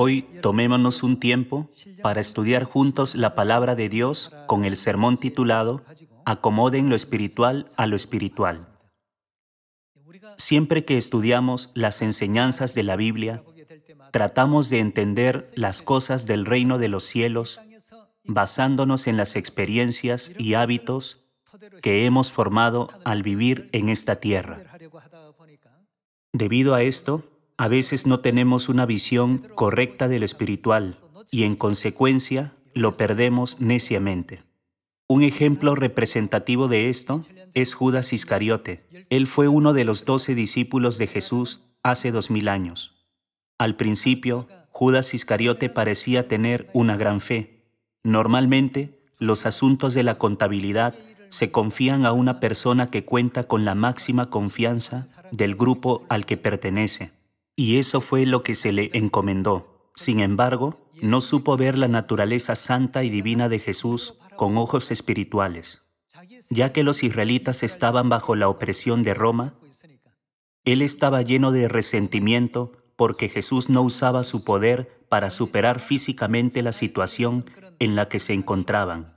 Hoy tomémonos un tiempo para estudiar juntos la palabra de Dios con el sermón titulado Acomoden lo espiritual a lo espiritual. Siempre que estudiamos las enseñanzas de la Biblia, tratamos de entender las cosas del reino de los cielos basándonos en las experiencias y hábitos que hemos formado al vivir en esta tierra. Debido a esto, a veces no tenemos una visión correcta del espiritual y en consecuencia lo perdemos neciamente. Un ejemplo representativo de esto es Judas Iscariote. Él fue uno de los doce discípulos de Jesús hace dos mil años. Al principio, Judas Iscariote parecía tener una gran fe. Normalmente, los asuntos de la contabilidad se confían a una persona que cuenta con la máxima confianza del grupo al que pertenece y eso fue lo que se le encomendó. Sin embargo, no supo ver la naturaleza santa y divina de Jesús con ojos espirituales. Ya que los israelitas estaban bajo la opresión de Roma, él estaba lleno de resentimiento porque Jesús no usaba su poder para superar físicamente la situación en la que se encontraban.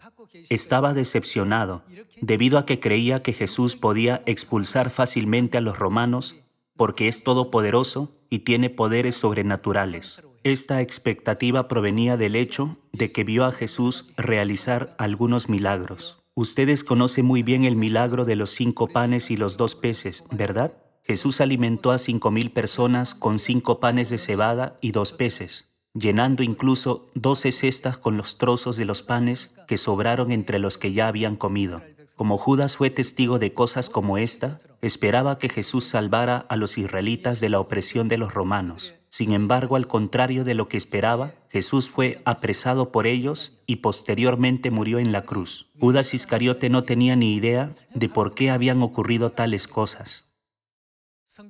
Estaba decepcionado debido a que creía que Jesús podía expulsar fácilmente a los romanos porque es todopoderoso y tiene poderes sobrenaturales. Esta expectativa provenía del hecho de que vio a Jesús realizar algunos milagros. Ustedes conocen muy bien el milagro de los cinco panes y los dos peces, ¿verdad? Jesús alimentó a cinco mil personas con cinco panes de cebada y dos peces, llenando incluso doce cestas con los trozos de los panes que sobraron entre los que ya habían comido como Judas fue testigo de cosas como esta, esperaba que Jesús salvara a los israelitas de la opresión de los romanos. Sin embargo, al contrario de lo que esperaba, Jesús fue apresado por ellos y posteriormente murió en la cruz. Judas Iscariote no tenía ni idea de por qué habían ocurrido tales cosas.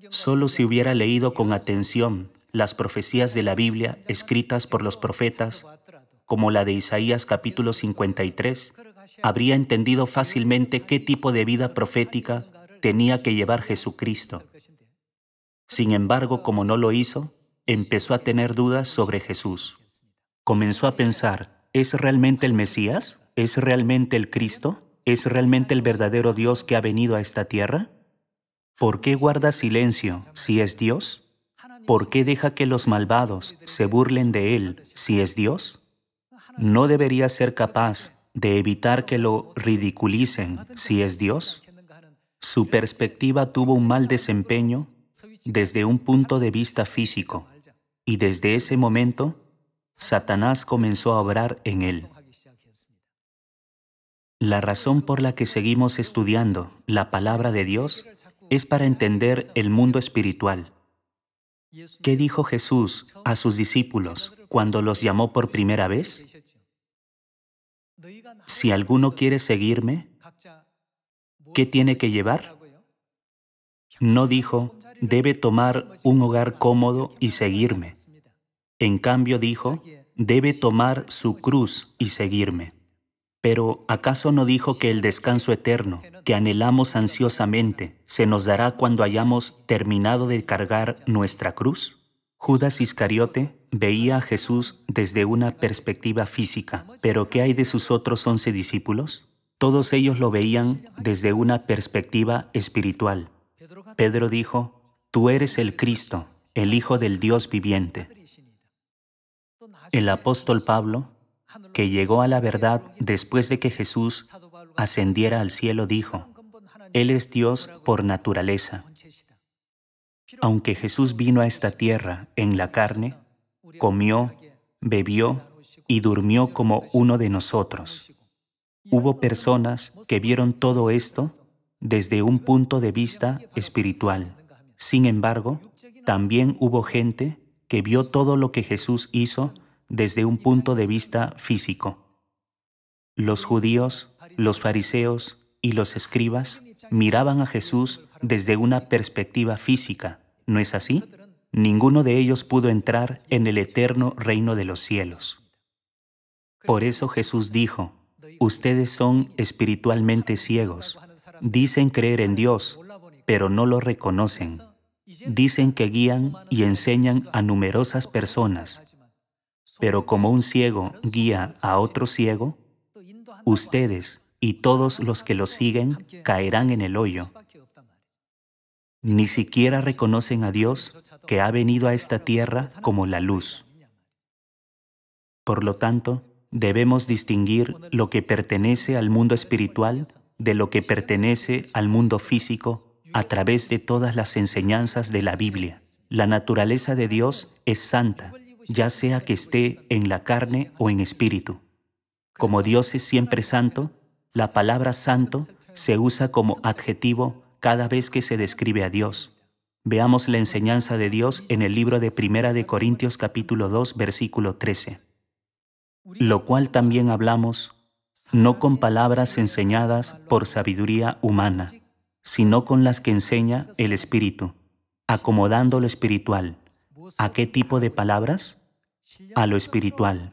Solo si hubiera leído con atención las profecías de la Biblia escritas por los profetas, como la de Isaías capítulo 53, habría entendido fácilmente qué tipo de vida profética tenía que llevar Jesucristo. Sin embargo, como no lo hizo, empezó a tener dudas sobre Jesús. Comenzó a pensar, ¿es realmente el Mesías? ¿Es realmente el Cristo? ¿Es realmente el verdadero Dios que ha venido a esta tierra? ¿Por qué guarda silencio si es Dios? ¿Por qué deja que los malvados se burlen de Él si es Dios? No debería ser capaz de evitar que lo ridiculicen si es Dios? Su perspectiva tuvo un mal desempeño desde un punto de vista físico y desde ese momento Satanás comenzó a obrar en él. La razón por la que seguimos estudiando la palabra de Dios es para entender el mundo espiritual. ¿Qué dijo Jesús a sus discípulos cuando los llamó por primera vez? Si alguno quiere seguirme, ¿qué tiene que llevar? No dijo, debe tomar un hogar cómodo y seguirme. En cambio dijo, debe tomar su cruz y seguirme. Pero ¿acaso no dijo que el descanso eterno, que anhelamos ansiosamente, se nos dará cuando hayamos terminado de cargar nuestra cruz? Judas Iscariote veía a Jesús desde una perspectiva física, pero ¿qué hay de sus otros once discípulos? Todos ellos lo veían desde una perspectiva espiritual. Pedro dijo, Tú eres el Cristo, el Hijo del Dios viviente. El apóstol Pablo, que llegó a la verdad después de que Jesús ascendiera al cielo, dijo, Él es Dios por naturaleza. Aunque Jesús vino a esta tierra en la carne, comió, bebió y durmió como uno de nosotros. Hubo personas que vieron todo esto desde un punto de vista espiritual. Sin embargo, también hubo gente que vio todo lo que Jesús hizo desde un punto de vista físico. Los judíos, los fariseos y los escribas miraban a Jesús desde una perspectiva física, ¿no es así? ninguno de ellos pudo entrar en el eterno reino de los cielos. Por eso Jesús dijo, ustedes son espiritualmente ciegos, dicen creer en Dios, pero no lo reconocen. Dicen que guían y enseñan a numerosas personas, pero como un ciego guía a otro ciego, ustedes y todos los que lo siguen caerán en el hoyo. Ni siquiera reconocen a Dios que ha venido a esta tierra como la luz. Por lo tanto, debemos distinguir lo que pertenece al mundo espiritual de lo que pertenece al mundo físico a través de todas las enseñanzas de la Biblia. La naturaleza de Dios es santa, ya sea que esté en la carne o en espíritu. Como Dios es siempre santo, la palabra santo se usa como adjetivo cada vez que se describe a Dios. Veamos la enseñanza de Dios en el libro de Primera de Corintios capítulo 2 versículo 13. Lo cual también hablamos, no con palabras enseñadas por sabiduría humana, sino con las que enseña el Espíritu, acomodando lo espiritual. ¿A qué tipo de palabras? A lo espiritual.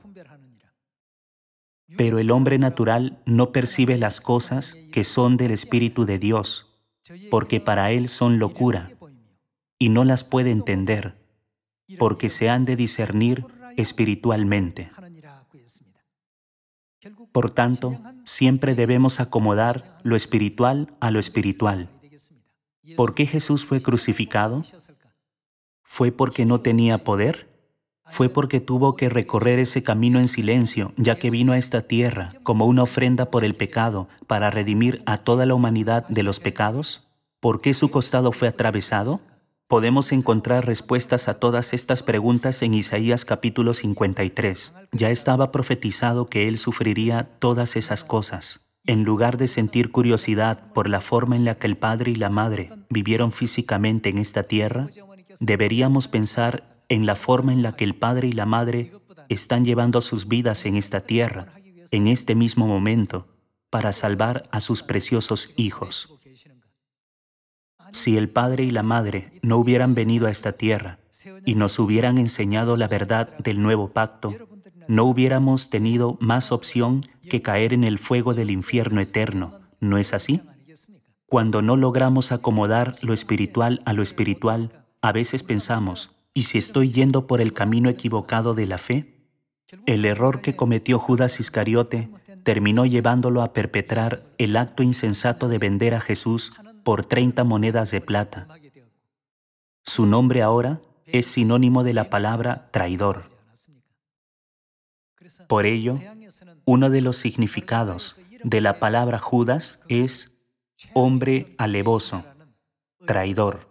Pero el hombre natural no percibe las cosas que son del Espíritu de Dios, porque para él son locura y no las puede entender porque se han de discernir espiritualmente. Por tanto, siempre debemos acomodar lo espiritual a lo espiritual. ¿Por qué Jesús fue crucificado? ¿Fue porque no tenía poder? Fue porque tuvo que recorrer ese camino en silencio, ya que vino a esta tierra como una ofrenda por el pecado para redimir a toda la humanidad de los pecados. ¿Por qué su costado fue atravesado? Podemos encontrar respuestas a todas estas preguntas en Isaías capítulo 53. Ya estaba profetizado que él sufriría todas esas cosas. En lugar de sentir curiosidad por la forma en la que el padre y la madre vivieron físicamente en esta tierra, deberíamos pensar en la forma en la que el padre y la madre están llevando sus vidas en esta tierra, en este mismo momento, para salvar a sus preciosos hijos si el padre y la madre no hubieran venido a esta tierra y nos hubieran enseñado la verdad del nuevo pacto, no hubiéramos tenido más opción que caer en el fuego del infierno eterno, ¿no es así? Cuando no logramos acomodar lo espiritual a lo espiritual, a veces pensamos, ¿y si estoy yendo por el camino equivocado de la fe? El error que cometió Judas Iscariote terminó llevándolo a perpetrar el acto insensato de vender a Jesús por 30 monedas de plata. Su nombre ahora es sinónimo de la palabra traidor. Por ello, uno de los significados de la palabra Judas es hombre alevoso, traidor.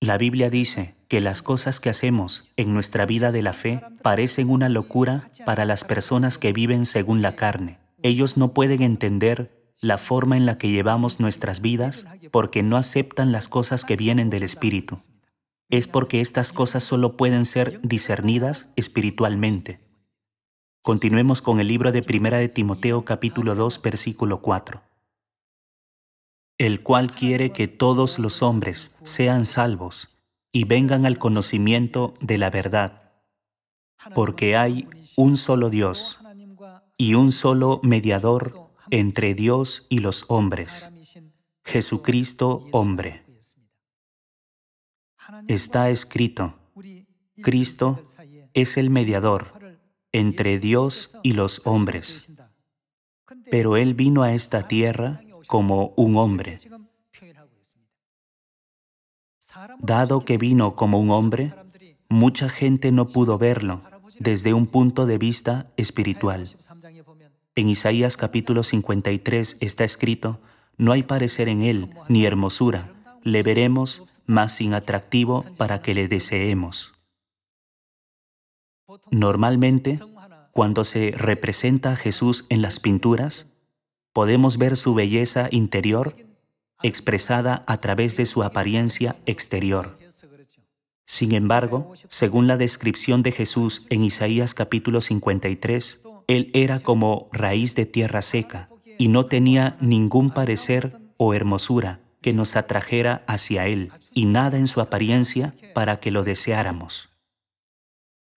La Biblia dice que las cosas que hacemos en nuestra vida de la fe parecen una locura para las personas que viven según la carne. Ellos no pueden entender la forma en la que llevamos nuestras vidas porque no aceptan las cosas que vienen del Espíritu. Es porque estas cosas solo pueden ser discernidas espiritualmente. Continuemos con el libro de Primera de Timoteo capítulo 2 versículo 4. El cual quiere que todos los hombres sean salvos y vengan al conocimiento de la verdad, porque hay un solo Dios y un solo mediador entre Dios y los hombres, Jesucristo hombre. Está escrito, Cristo es el mediador entre Dios y los hombres. Pero Él vino a esta tierra como un hombre. Dado que vino como un hombre, mucha gente no pudo verlo desde un punto de vista espiritual. En Isaías capítulo 53 está escrito, no hay parecer en él, ni hermosura, le veremos, más sin atractivo para que le deseemos. Normalmente, cuando se representa a Jesús en las pinturas, podemos ver su belleza interior expresada a través de su apariencia exterior. Sin embargo, según la descripción de Jesús en Isaías capítulo 53, él era como raíz de tierra seca y no tenía ningún parecer o hermosura que nos atrajera hacia Él y nada en su apariencia para que lo deseáramos.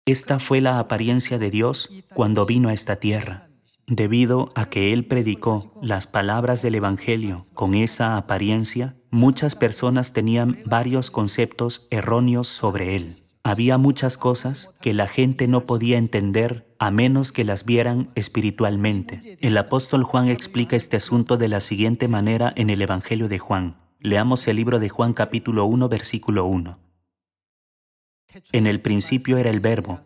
Esta fue la apariencia de Dios cuando vino a esta tierra, debido a que Él predicó las palabras del Evangelio con esa apariencia. Muchas personas tenían varios conceptos erróneos sobre él. Había muchas cosas que la gente no podía entender a menos que las vieran espiritualmente. El apóstol Juan explica este asunto de la siguiente manera en el Evangelio de Juan. Leamos el libro de Juan capítulo 1 versículo 1. En el principio era el verbo,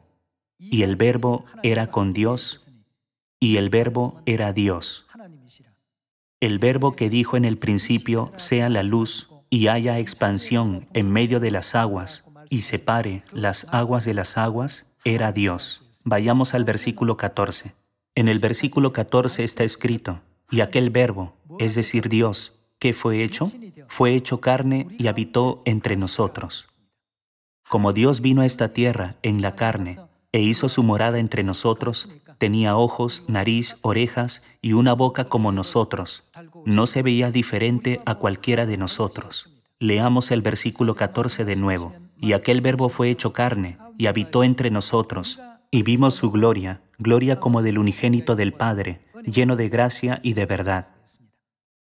y el verbo era con Dios, y el verbo era Dios. El verbo que dijo en el principio sea la luz y haya expansión en medio de las aguas, y separe las aguas de las aguas era Dios. Vayamos al versículo 14. En el versículo 14 está escrito, y aquel verbo, es decir, Dios, que fue hecho, fue hecho carne y habitó entre nosotros. Como Dios vino a esta tierra en la carne e hizo su morada entre nosotros, tenía ojos, nariz, orejas y una boca como nosotros. No se veía diferente a cualquiera de nosotros. Leamos el versículo 14 de nuevo y aquel verbo fue hecho carne, y habitó entre nosotros, y vimos su gloria, gloria como del unigénito del Padre, lleno de gracia y de verdad.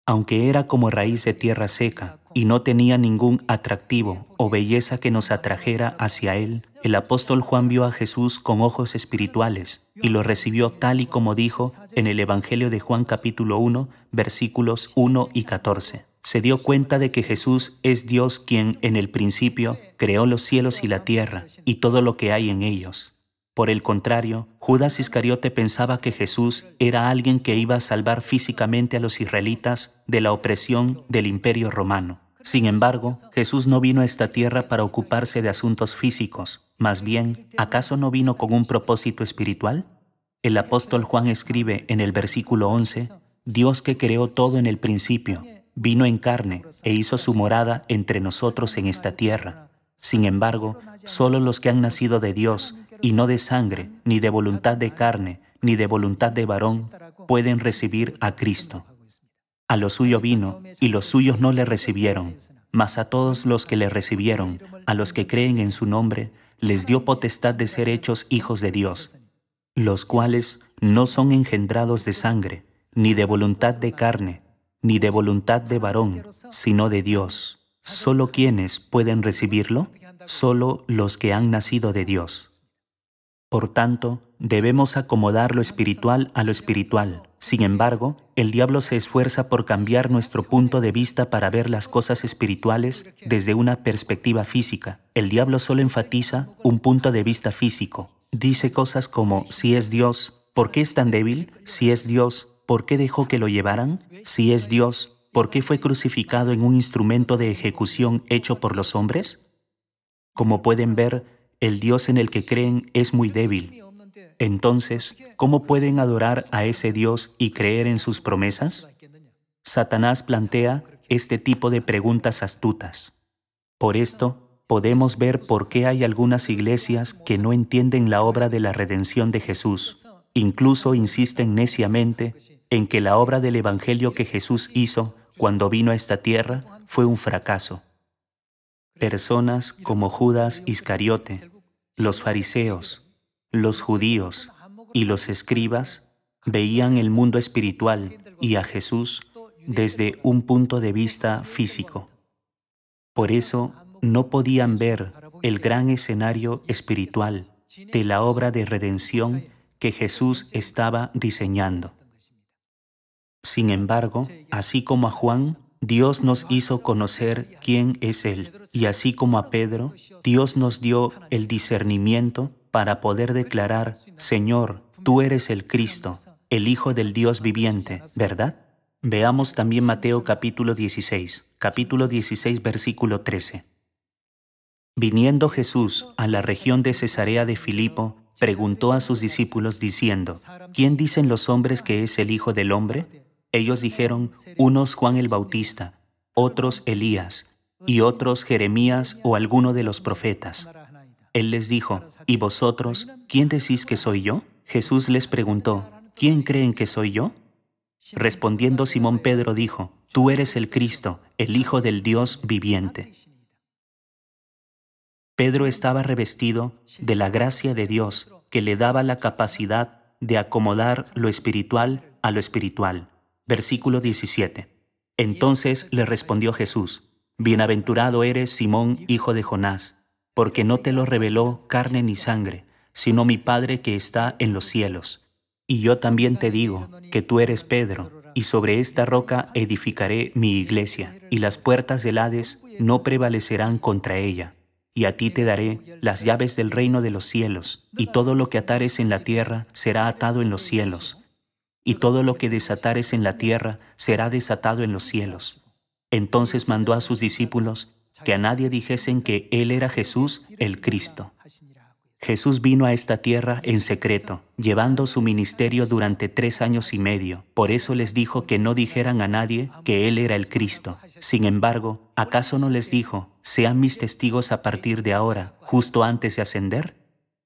Aunque era como raíz de tierra seca, y no tenía ningún atractivo o belleza que nos atrajera hacia él, el apóstol Juan vio a Jesús con ojos espirituales y lo recibió tal y como dijo en el Evangelio de Juan capítulo 1, versículos 1 y 14 se dio cuenta de que Jesús es Dios quien en el principio creó los cielos y la tierra y todo lo que hay en ellos. Por el contrario, Judas Iscariote pensaba que Jesús era alguien que iba a salvar físicamente a los israelitas de la opresión del imperio romano. Sin embargo, Jesús no vino a esta tierra para ocuparse de asuntos físicos. Más bien, ¿acaso no vino con un propósito espiritual? El apóstol Juan escribe en el versículo 11, Dios que creó todo en el principio, vino en carne e hizo su morada entre nosotros en esta tierra. Sin embargo, solo los que han nacido de Dios y no de sangre, ni de voluntad de carne, ni de voluntad de varón, pueden recibir a Cristo. A lo suyo vino, y los suyos no le recibieron, mas a todos los que le recibieron, a los que creen en su nombre, les dio potestad de ser hechos hijos de Dios, los cuales no son engendrados de sangre, ni de voluntad de carne, ni de voluntad de varón, sino de Dios. Solo quienes pueden recibirlo, solo los que han nacido de Dios. Por tanto, debemos acomodar lo espiritual a lo espiritual. Sin embargo, el diablo se esfuerza por cambiar nuestro punto de vista para ver las cosas espirituales desde una perspectiva física. El diablo solo enfatiza un punto de vista físico. Dice cosas como, si es Dios, ¿por qué es tan débil? Si es Dios, ¿por qué dejó que lo llevaran? Si es Dios, ¿por qué fue crucificado en un instrumento de ejecución hecho por los hombres? Como pueden ver, el Dios en el que creen es muy débil. Entonces, ¿cómo pueden adorar a ese Dios y creer en sus promesas? Satanás plantea este tipo de preguntas astutas. Por esto, podemos ver por qué hay algunas iglesias que no entienden la obra de la redención de Jesús Incluso insisten neciamente en que la obra del Evangelio que Jesús hizo cuando vino a esta tierra fue un fracaso. Personas como Judas Iscariote, los fariseos, los judíos y los escribas veían el mundo espiritual y a Jesús desde un punto de vista físico. Por eso no podían ver el gran escenario espiritual de la obra de redención que Jesús estaba diseñando. Sin embargo, así como a Juan, Dios nos hizo conocer quién es Él, y así como a Pedro, Dios nos dio el discernimiento para poder declarar, Señor, tú eres el Cristo, el Hijo del Dios viviente, ¿verdad? Veamos también Mateo capítulo 16, capítulo 16 versículo 13. Viniendo Jesús a la región de Cesarea de Filipo, preguntó a sus discípulos diciendo, ¿quién dicen los hombres que es el Hijo del Hombre? Ellos dijeron, unos Juan el Bautista, otros Elías, y otros Jeremías o alguno de los profetas. Él les dijo, ¿y vosotros, quién decís que soy yo? Jesús les preguntó, ¿quién creen que soy yo? Respondiendo Simón Pedro dijo, Tú eres el Cristo, el Hijo del Dios viviente. Pedro estaba revestido de la gracia de Dios que le daba la capacidad de acomodar lo espiritual a lo espiritual. Versículo 17. Entonces le respondió Jesús, Bienaventurado eres Simón, hijo de Jonás, porque no te lo reveló carne ni sangre, sino mi Padre que está en los cielos. Y yo también te digo que tú eres Pedro, y sobre esta roca edificaré mi iglesia, y las puertas del Hades no prevalecerán contra ella y a ti te daré las llaves del reino de los cielos, y todo lo que atares en la tierra será atado en los cielos, y todo lo que desatares en la tierra será desatado en los cielos. Entonces mandó a sus discípulos que a nadie dijesen que Él era Jesús el Cristo. Jesús vino a esta tierra en secreto, llevando su ministerio durante tres años y medio. Por eso les dijo que no dijeran a nadie que Él era el Cristo. Sin embargo, ¿Acaso no les dijo, sean mis testigos a partir de ahora, justo antes de ascender?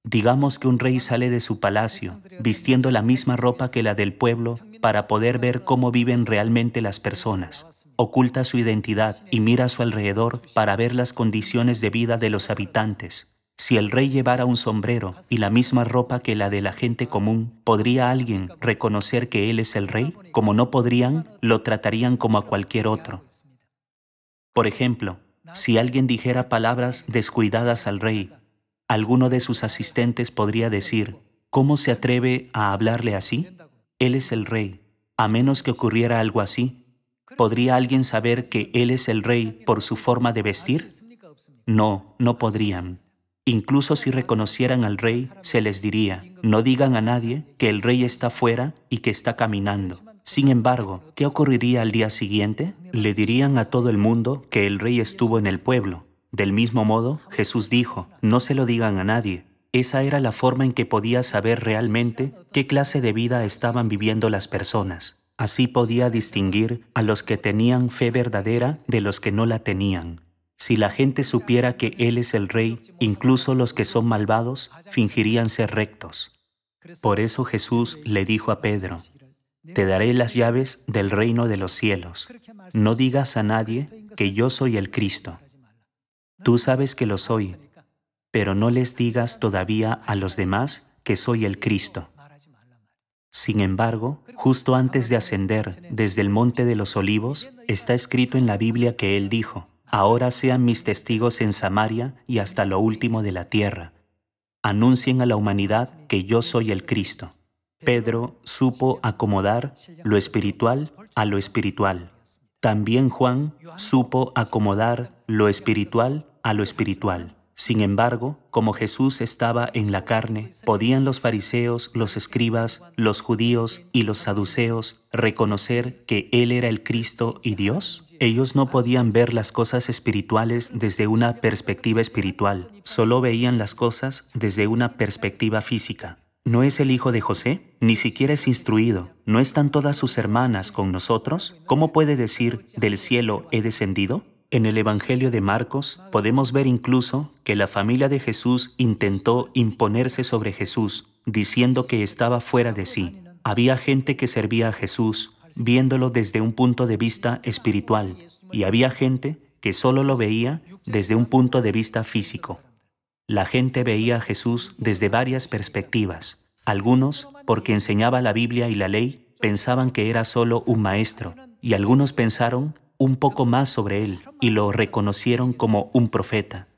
Digamos que un rey sale de su palacio, vistiendo la misma ropa que la del pueblo, para poder ver cómo viven realmente las personas. Oculta su identidad y mira a su alrededor para ver las condiciones de vida de los habitantes. Si el rey llevara un sombrero y la misma ropa que la de la gente común, ¿podría alguien reconocer que él es el rey? Como no podrían, lo tratarían como a cualquier otro. Por ejemplo, si alguien dijera palabras descuidadas al rey, alguno de sus asistentes podría decir, ¿cómo se atreve a hablarle así? Él es el rey. A menos que ocurriera algo así, ¿podría alguien saber que Él es el rey por su forma de vestir? No, no podrían. Incluso si reconocieran al rey, se les diría, no digan a nadie que el rey está fuera y que está caminando. Sin embargo, ¿qué ocurriría al día siguiente? Le dirían a todo el mundo que el rey estuvo en el pueblo. Del mismo modo, Jesús dijo, no se lo digan a nadie. Esa era la forma en que podía saber realmente qué clase de vida estaban viviendo las personas. Así podía distinguir a los que tenían fe verdadera de los que no la tenían. Si la gente supiera que Él es el Rey, incluso los que son malvados fingirían ser rectos. Por eso Jesús le dijo a Pedro, te daré las llaves del reino de los cielos. No digas a nadie que yo soy el Cristo. Tú sabes que lo soy, pero no les digas todavía a los demás que soy el Cristo. Sin embargo, justo antes de ascender desde el Monte de los Olivos, está escrito en la Biblia que él dijo, Ahora sean mis testigos en Samaria y hasta lo último de la tierra. Anuncien a la humanidad que yo soy el Cristo. Pedro supo acomodar lo espiritual a lo espiritual. También Juan supo acomodar lo espiritual a lo espiritual. Sin embargo, como Jesús estaba en la carne, podían los fariseos, los escribas, los judíos y los saduceos reconocer que Él era el Cristo y Dios? Ellos no podían ver las cosas espirituales desde una perspectiva espiritual, solo veían las cosas desde una perspectiva física. ¿No es el hijo de José? Ni siquiera es instruido. ¿No están todas sus hermanas con nosotros? ¿Cómo puede decir, del cielo he descendido? En el Evangelio de Marcos podemos ver incluso que la familia de Jesús intentó imponerse sobre Jesús, diciendo que estaba fuera de sí. Había gente que servía a Jesús, viéndolo desde un punto de vista espiritual, y había gente que solo lo veía desde un punto de vista físico. La gente veía a Jesús desde varias perspectivas. Algunos, porque enseñaba la Biblia y la ley, pensaban que era solo un maestro, y algunos pensaron un poco más sobre él y lo reconocieron como un profeta.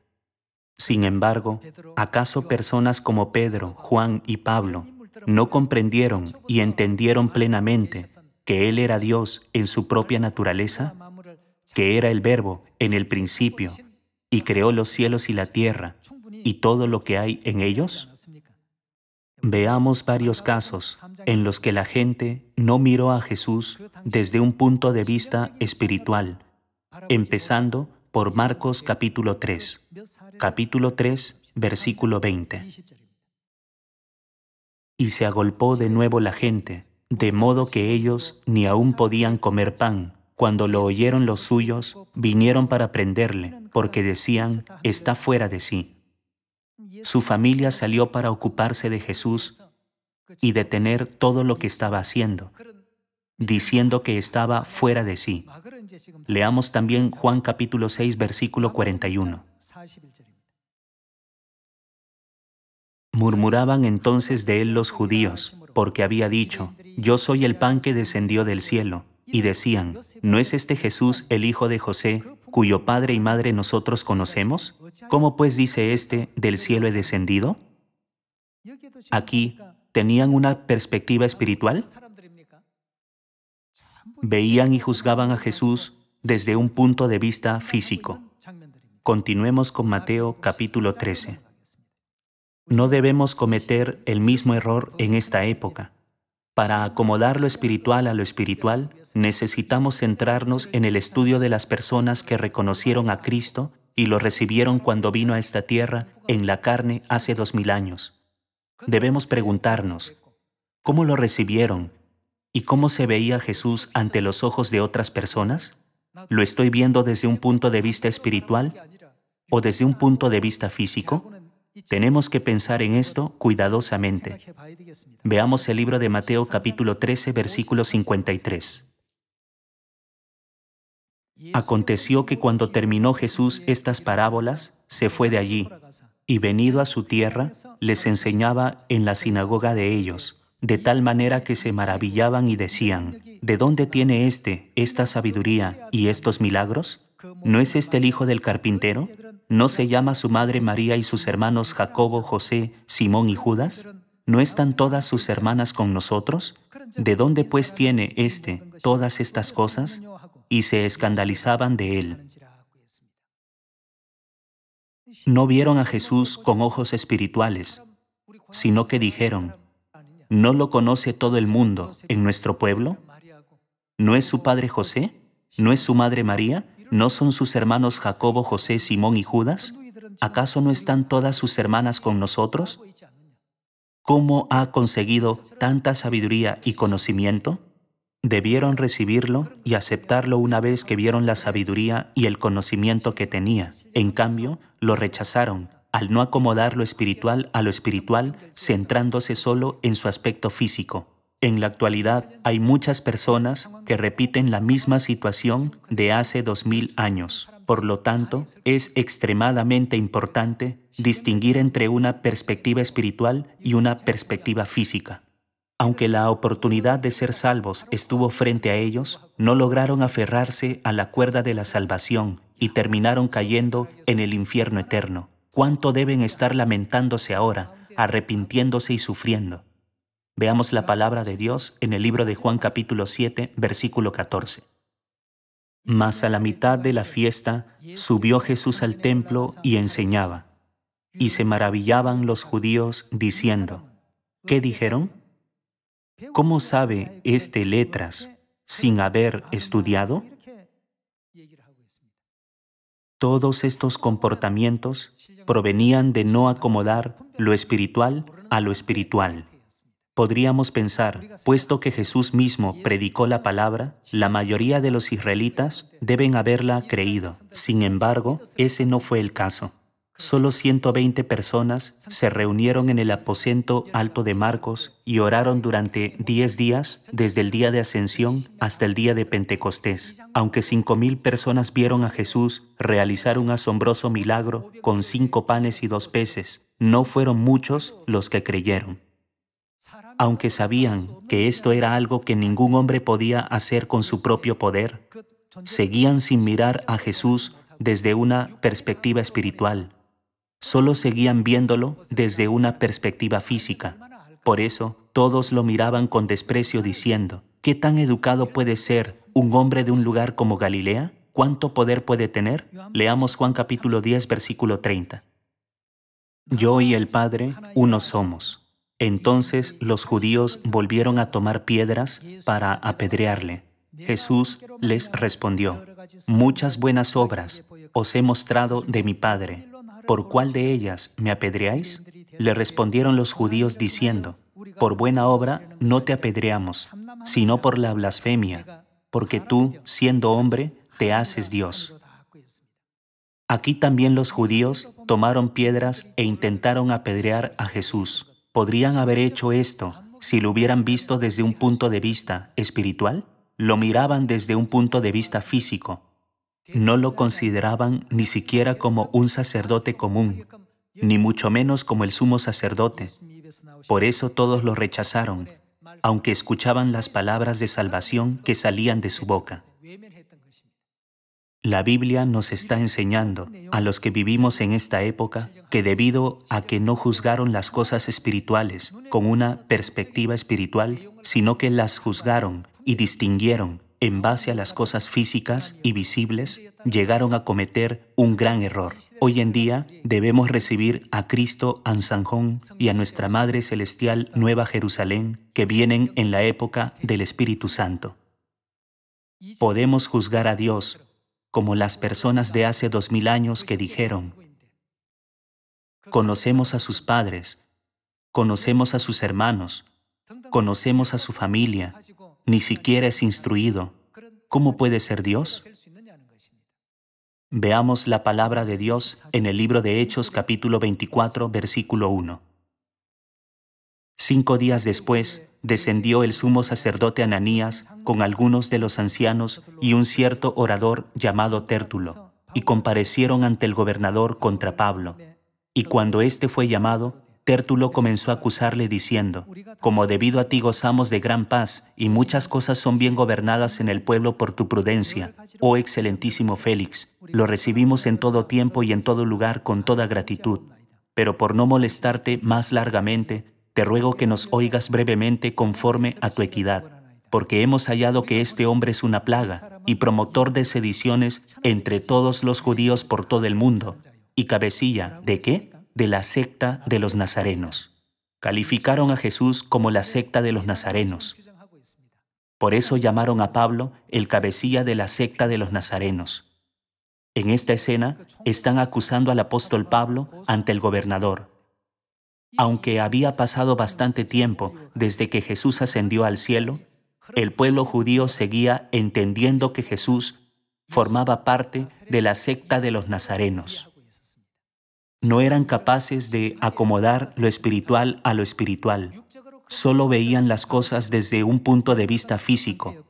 Sin embargo, ¿acaso personas como Pedro, Juan y Pablo no comprendieron y entendieron plenamente que Él era Dios en su propia naturaleza? ¿Que era el Verbo en el principio y creó los cielos y la tierra y todo lo que hay en ellos? Veamos varios casos en los que la gente no miró a Jesús desde un punto de vista espiritual, empezando por Marcos capítulo 3, capítulo 3, versículo 20. Y se agolpó de nuevo la gente, de modo que ellos ni aún podían comer pan. Cuando lo oyeron los suyos, vinieron para prenderle, porque decían, está fuera de sí. Su familia salió para ocuparse de Jesús y detener todo lo que estaba haciendo, diciendo que estaba fuera de sí. Leamos también Juan capítulo 6, versículo 41. Murmuraban entonces de él los judíos, porque había dicho, Yo soy el pan que descendió del cielo. Y decían, ¿no es este Jesús el hijo de José, cuyo Padre y Madre nosotros conocemos? ¿Cómo pues dice este del cielo he descendido? Aquí, ¿tenían una perspectiva espiritual? Veían y juzgaban a Jesús desde un punto de vista físico. Continuemos con Mateo capítulo 13. No debemos cometer el mismo error en esta época. Para acomodar lo espiritual a lo espiritual, necesitamos centrarnos en el estudio de las personas que reconocieron a Cristo y lo recibieron cuando vino a esta tierra en la carne hace dos mil años. Debemos preguntarnos, ¿cómo lo recibieron y cómo se veía Jesús ante los ojos de otras personas? ¿Lo estoy viendo desde un punto de vista espiritual o desde un punto de vista físico? Tenemos que pensar en esto cuidadosamente. Veamos el libro de Mateo capítulo 13 versículo 53. Aconteció que cuando terminó Jesús estas parábolas, se fue de allí, y venido a su tierra, les enseñaba en la sinagoga de ellos, de tal manera que se maravillaban y decían, ¿de dónde tiene éste esta sabiduría y estos milagros? ¿No es este el hijo del carpintero? ¿No se llama su madre María y sus hermanos Jacobo, José, Simón y Judas? ¿No están todas sus hermanas con nosotros? ¿De dónde pues tiene éste todas estas cosas? Y se escandalizaban de él. No vieron a Jesús con ojos espirituales, sino que dijeron, ¿no lo conoce todo el mundo en nuestro pueblo? ¿No es su padre José? ¿No es su madre María? ¿No son sus hermanos Jacobo, José, Simón y Judas? ¿Acaso no están todas sus hermanas con nosotros? ¿Cómo ha conseguido tanta sabiduría y conocimiento? Debieron recibirlo y aceptarlo una vez que vieron la sabiduría y el conocimiento que tenía. En cambio, lo rechazaron al no acomodar lo espiritual a lo espiritual, centrándose solo en su aspecto físico. En la actualidad hay muchas personas que repiten la misma situación de hace dos 2000 años. Por lo tanto, es extremadamente importante distinguir entre una perspectiva espiritual y una perspectiva física. Aunque la oportunidad de ser salvos estuvo frente a ellos, no lograron aferrarse a la cuerda de la salvación y terminaron cayendo en el infierno eterno. ¿Cuánto deben estar lamentándose ahora, arrepintiéndose y sufriendo? Veamos la palabra de Dios en el libro de Juan capítulo 7, versículo 14. Mas a la mitad de la fiesta subió Jesús al templo y enseñaba. Y se maravillaban los judíos diciendo, ¿qué dijeron? ¿Cómo sabe este letras sin haber estudiado? Todos estos comportamientos provenían de no acomodar lo espiritual a lo espiritual. Podríamos pensar, puesto que Jesús mismo predicó la palabra, la mayoría de los israelitas deben haberla creído. Sin embargo, ese no fue el caso. Solo 120 personas se reunieron en el aposento alto de Marcos y oraron durante 10 días, desde el día de ascensión hasta el día de Pentecostés. Aunque 5.000 personas vieron a Jesús realizar un asombroso milagro con cinco panes y dos peces, no fueron muchos los que creyeron aunque sabían que esto era algo que ningún hombre podía hacer con su propio poder, seguían sin mirar a Jesús desde una perspectiva espiritual. Solo seguían viéndolo desde una perspectiva física. Por eso, todos lo miraban con desprecio diciendo, ¿qué tan educado puede ser un hombre de un lugar como Galilea? ¿Cuánto poder puede tener? Leamos Juan capítulo 10, versículo 30. Yo y el Padre, uno somos. Entonces los judíos volvieron a tomar piedras para apedrearle. Jesús les respondió, Muchas buenas obras os he mostrado de mi Padre. ¿Por cuál de ellas me apedreáis? Le respondieron los judíos diciendo, Por buena obra no te apedreamos, sino por la blasfemia, porque tú, siendo hombre, te haces Dios. Aquí también los judíos tomaron piedras e intentaron apedrear a Jesús podrían haber hecho esto si lo hubieran visto desde un punto de vista espiritual, lo miraban desde un punto de vista físico. No lo consideraban ni siquiera como un sacerdote común, ni mucho menos como el sumo sacerdote. Por eso todos lo rechazaron, aunque escuchaban las palabras de salvación que salían de su boca. La Biblia nos está enseñando a los que vivimos en esta época que debido a que no juzgaron las cosas espirituales con una perspectiva espiritual, sino que las juzgaron y distinguieron en base a las cosas físicas y visibles, llegaron a cometer un gran error. Hoy en día debemos recibir a Cristo Ansanjón y a nuestra Madre Celestial Nueva Jerusalén, que vienen en la época del Espíritu Santo. Podemos juzgar a Dios como las personas de hace dos mil años que dijeron, conocemos a sus padres, conocemos a sus hermanos, conocemos a su familia, ni siquiera es instruido. ¿Cómo puede ser Dios? Veamos la palabra de Dios en el libro de Hechos capítulo 24 versículo 1. Cinco días después, descendió el sumo sacerdote Ananías con algunos de los ancianos y un cierto orador llamado Tértulo, y comparecieron ante el gobernador contra Pablo. Y cuando éste fue llamado, Tértulo comenzó a acusarle diciendo, Como debido a ti gozamos de gran paz, y muchas cosas son bien gobernadas en el pueblo por tu prudencia, oh excelentísimo Félix, lo recibimos en todo tiempo y en todo lugar con toda gratitud. Pero por no molestarte más largamente, te ruego que nos oigas brevemente conforme a tu equidad, porque hemos hallado que este hombre es una plaga y promotor de sediciones entre todos los judíos por todo el mundo, y cabecilla, ¿de qué? De la secta de los nazarenos. Calificaron a Jesús como la secta de los nazarenos. Por eso llamaron a Pablo el cabecilla de la secta de los nazarenos. En esta escena están acusando al apóstol Pablo ante el gobernador, aunque había pasado bastante tiempo desde que Jesús ascendió al cielo, el pueblo judío seguía entendiendo que Jesús formaba parte de la secta de los nazarenos. No eran capaces de acomodar lo espiritual a lo espiritual. Solo veían las cosas desde un punto de vista físico.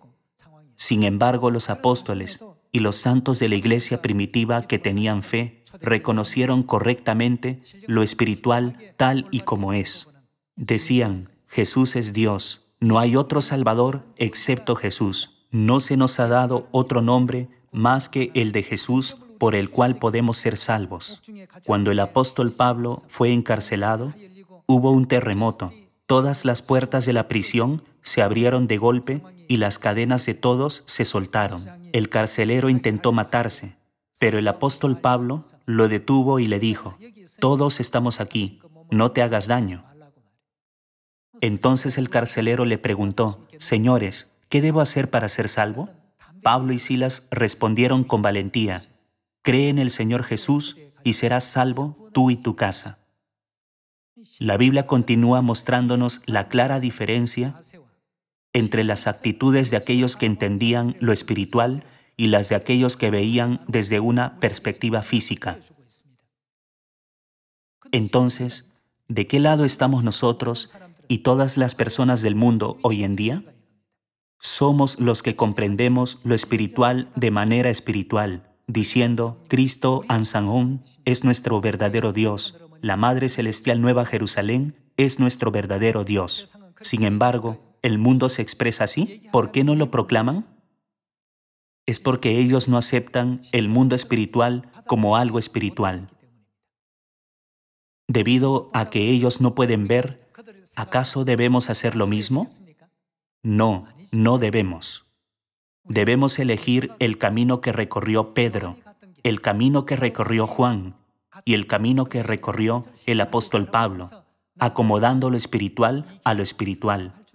Sin embargo, los apóstoles y los santos de la iglesia primitiva que tenían fe reconocieron correctamente lo espiritual tal y como es. Decían, Jesús es Dios, no hay otro Salvador excepto Jesús. No se nos ha dado otro nombre más que el de Jesús por el cual podemos ser salvos. Cuando el apóstol Pablo fue encarcelado, hubo un terremoto. Todas las puertas de la prisión se abrieron de golpe y las cadenas de todos se soltaron. El carcelero intentó matarse, pero el apóstol Pablo lo detuvo y le dijo, todos estamos aquí, no te hagas daño. Entonces el carcelero le preguntó, Señores, ¿qué debo hacer para ser salvo? Pablo y Silas respondieron con valentía, Cree en el Señor Jesús y serás salvo tú y tu casa. La Biblia continúa mostrándonos la clara diferencia entre las actitudes de aquellos que entendían lo espiritual y las de aquellos que veían desde una perspectiva física. Entonces, ¿de qué lado estamos nosotros y todas las personas del mundo hoy en día? Somos los que comprendemos lo espiritual de manera espiritual, diciendo, Cristo Ansangón es nuestro verdadero Dios, la Madre Celestial Nueva Jerusalén es nuestro verdadero Dios. Sin embargo, ¿el mundo se expresa así? ¿Por qué no lo proclaman? es porque ellos no aceptan el mundo espiritual como algo espiritual. Debido a que ellos no pueden ver, ¿acaso debemos hacer lo mismo? No, no debemos. Debemos elegir el camino que recorrió Pedro, el camino que recorrió Juan y el camino que recorrió el apóstol Pablo, acomodando lo espiritual a lo espiritual.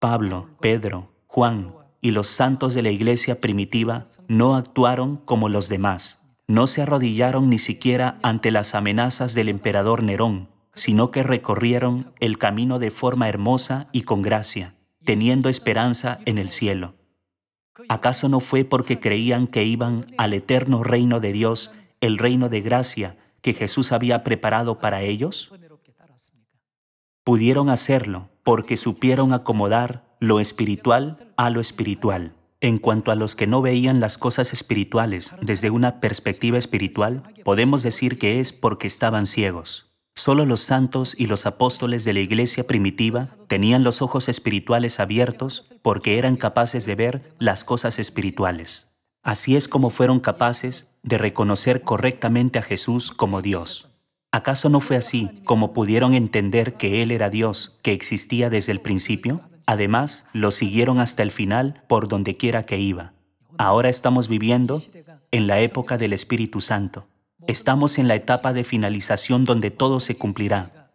Pablo, Pedro, Juan, y los santos de la iglesia primitiva no actuaron como los demás. No se arrodillaron ni siquiera ante las amenazas del emperador Nerón, sino que recorrieron el camino de forma hermosa y con gracia, teniendo esperanza en el cielo. ¿Acaso no fue porque creían que iban al eterno reino de Dios, el reino de gracia que Jesús había preparado para ellos? Pudieron hacerlo porque supieron acomodar lo espiritual a lo espiritual. En cuanto a los que no veían las cosas espirituales desde una perspectiva espiritual, podemos decir que es porque estaban ciegos. Solo los santos y los apóstoles de la iglesia primitiva tenían los ojos espirituales abiertos porque eran capaces de ver las cosas espirituales. Así es como fueron capaces de reconocer correctamente a Jesús como Dios. ¿Acaso no fue así como pudieron entender que Él era Dios, que existía desde el principio? Además, lo siguieron hasta el final por donde quiera que iba. Ahora estamos viviendo en la época del Espíritu Santo. Estamos en la etapa de finalización donde todo se cumplirá.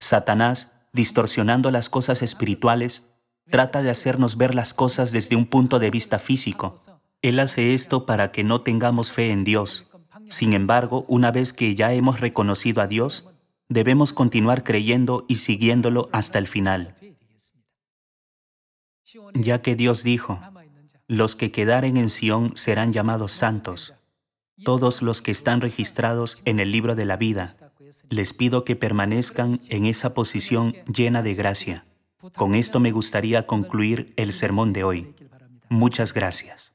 Satanás, distorsionando las cosas espirituales, trata de hacernos ver las cosas desde un punto de vista físico. Él hace esto para que no tengamos fe en Dios. Sin embargo, una vez que ya hemos reconocido a Dios, debemos continuar creyendo y siguiéndolo hasta el final. Ya que Dios dijo, los que quedaren en Sión serán llamados santos, todos los que están registrados en el libro de la vida. Les pido que permanezcan en esa posición llena de gracia. Con esto me gustaría concluir el sermón de hoy. Muchas gracias.